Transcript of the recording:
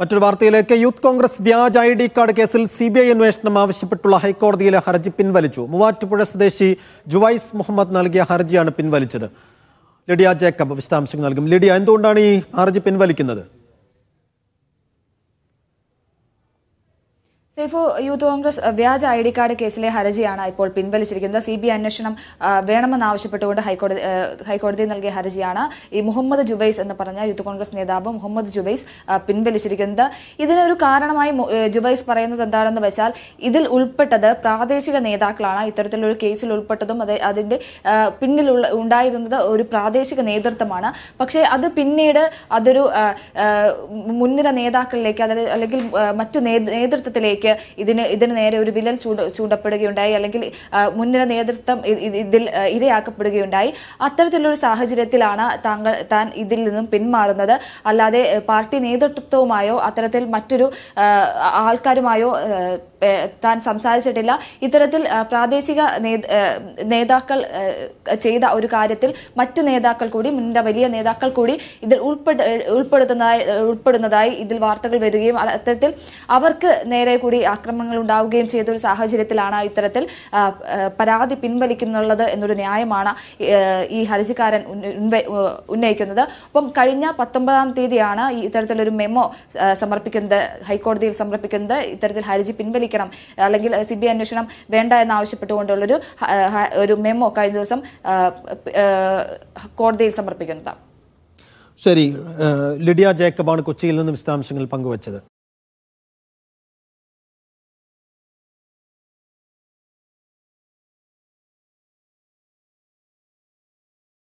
മറ്റൊരു വാർത്തയിലേക്ക് യൂത്ത് കോൺഗ്രസ് വ്യാജ് ഐ ഡി കാർഡ് കേസിൽ സി ബി ഐ അന്വേഷണം ആവശ്യപ്പെട്ടുള്ള ഹൈക്കോടതിയിലെ ഹർജി പിൻവലിച്ചു മൂവാറ്റുപുഴ സ്വദേശി ജുവൈസ് മുഹമ്മദ് നൽകിയ ഹർജിയാണ് പിൻവലിച്ചത് ലിഡിയ ജേക്കബ് വിശദാംശങ്ങൾ നൽകും ലിഡിയ എന്തുകൊണ്ടാണ് ഈ ഹർജി പിൻവലിക്കുന്നത് സേഫു യൂത്ത് കോൺഗ്രസ് വ്യാജ ഐ ഡി കാർഡ് കേസിലെ ഹർജിയാണ് ഇപ്പോൾ പിൻവലിച്ചിരിക്കുന്നത് സി ബി ഐ അന്വേഷണം വേണമെന്നാവശ്യപ്പെട്ടുകൊണ്ട് ഹൈക്കോടതി ഹൈക്കോടതി നൽകിയ ഹർജിയാണ് ഈ മുഹമ്മദ് ജുബൈസ് എന്ന് പറഞ്ഞ യൂത്ത് കോൺഗ്രസ് നേതാവ് മുഹമ്മദ് ജുബൈസ് പിൻവലിച്ചിരിക്കുന്നത് ഇതിനൊരു കാരണമായി ജുബൈസ് പറയുന്നത് എന്താണെന്ന് വെച്ചാൽ ഇതിൽ ഉൾപ്പെട്ടത് പ്രാദേശിക നേതാക്കളാണ് ഇത്തരത്തിലൊരു കേസിൽ ഉൾപ്പെട്ടതും അത് അതിന്റെ പിന്നിലുള്ള ഉണ്ടായിരുന്നത് ഒരു പ്രാദേശിക നേതൃത്വമാണ് പക്ഷേ അത് പിന്നീട് അതൊരു മുൻനിര നേതാക്കളിലേക്ക് അതായത് അല്ലെങ്കിൽ മറ്റു നേതൃത്വത്തിലേക്ക് ഇന്ത്യക്ക് ഇതിന് ഇതിന് നേരെ ഒരു വിലൽ ചൂട് ചൂണ്ടപ്പെടുകയുണ്ടായി അല്ലെങ്കിൽ മുൻനിര നേതൃത്വം ഇതിൽ ഇരയാക്കപ്പെടുകയുണ്ടായി അത്തരത്തിലുള്ള സാഹചര്യത്തിലാണ് താങ്കൾ താൻ ഇതിൽ നിന്നും പിന്മാറുന്നത് അല്ലാതെ പാർട്ടി നേതൃത്വവുമായോ അത്തരത്തിൽ മറ്റൊരു ആൾക്കാരുമായോ താൻ സംസാരിച്ചിട്ടില്ല ഇത്തരത്തിൽ പ്രാദേശിക നേതാക്കൾ ചെയ്ത ഒരു കാര്യത്തിൽ മറ്റ് നേതാക്കൾ കൂടി മുൻനിര വലിയ നേതാക്കൾ കൂടി ഇതിൽ ഉൾപ്പെടു ഉൾപ്പെടുത്തുന്നതായി ഉൾപ്പെടുന്നതായി ഇതിൽ വാർത്തകൾ വരികയും അത്തരത്തിൽ അവർക്ക് നേരെ കൂടി നിരവധി ആക്രമണങ്ങൾ ഉണ്ടാവുകയും ചെയ്ത ഒരു സാഹചര്യത്തിലാണ് ഇത്തരത്തിൽ പരാതി പിൻവലിക്കുന്നുള്ളത് എന്നൊരു ന്യായമാണ് ഈ ഹർജിക്കാരൻ ഉന്നയിക്കുന്നത് അപ്പം കഴിഞ്ഞ പത്തൊമ്പതാം തീയതിയാണ് ഈ ഇത്തരത്തിലൊരു മെമ്മോ സമർപ്പിക്കുന്നത് ഹൈക്കോടതിയിൽ സമർപ്പിക്കുന്നത് ഇത്തരത്തിൽ ഹർജി പിൻവലിക്കണം അല്ലെങ്കിൽ സി ബി അന്വേഷണം വേണ്ട എന്നാവശ്യപ്പെട്ടുകൊണ്ടുള്ളൊരു ഒരു മെമ്മോ കഴിഞ്ഞ ദിവസം കോടതിയിൽ സമർപ്പിക്കുന്നതാണ് ശരി ലിഡിയ ജേക്കബാണ് കൊച്ചിയിൽ നിന്ന് വിശദാംശങ്ങൾ പങ്കുവച്ചത്